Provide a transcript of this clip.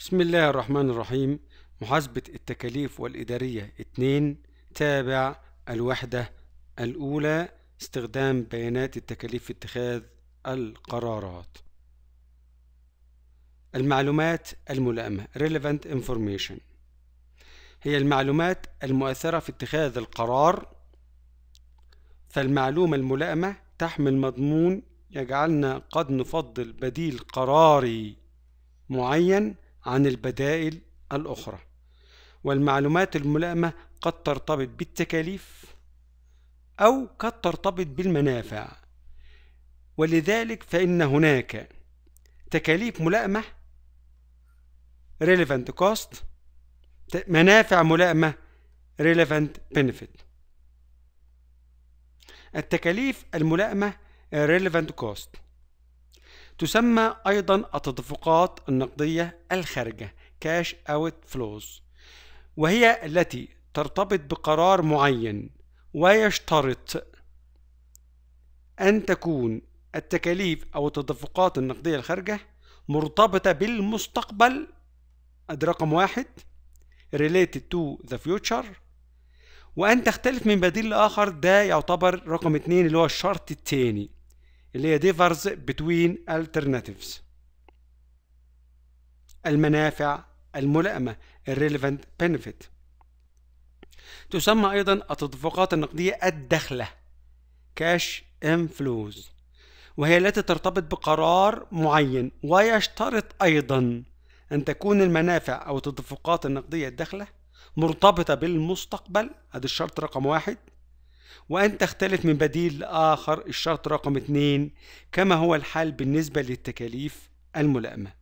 بسم الله الرحمن الرحيم محاسبة التكاليف والإدارية 2 تابع الوحدة الأولى استخدام بيانات التكاليف في اتخاذ القرارات المعلومات الملائمة relevant information هي المعلومات المؤثرة في اتخاذ القرار فالمعلومة الملائمة تحمل مضمون يجعلنا قد نفضل بديل قراري معين عن البدائل الأخرى والمعلومات الملائمة قد ترتبط بالتكاليف أو قد ترتبط بالمنافع ولذلك فإن هناك تكاليف ملائمة relevant cost منافع ملائمة relevant benefit التكاليف الملائمة relevant cost تسمى أيضا التدفقات النقدية الخارجة كاش أوت فلوز وهي التي ترتبط بقرار معين ويشترط أن تكون التكاليف أو التدفقات النقدية الخارجة مرتبطة بالمستقبل أدي رقم واحد related to the future وأن تختلف من بديل لآخر ده يعتبر رقم اتنين اللي هو الشرط التاني اللي هي ديفرز between alternatives المنافع الملائمة الريليفنت benefit تسمى أيضا التدفقات النقدية الدخلة cash inflows وهي التي ترتبط بقرار معين ويشترط أيضا أن تكون المنافع أو التدفقات النقدية الدخلة مرتبطة بالمستقبل هذا الشرط رقم واحد وأن تختلف من بديل لآخر الشرط رقم 2 كما هو الحال بالنسبة للتكاليف الملائمة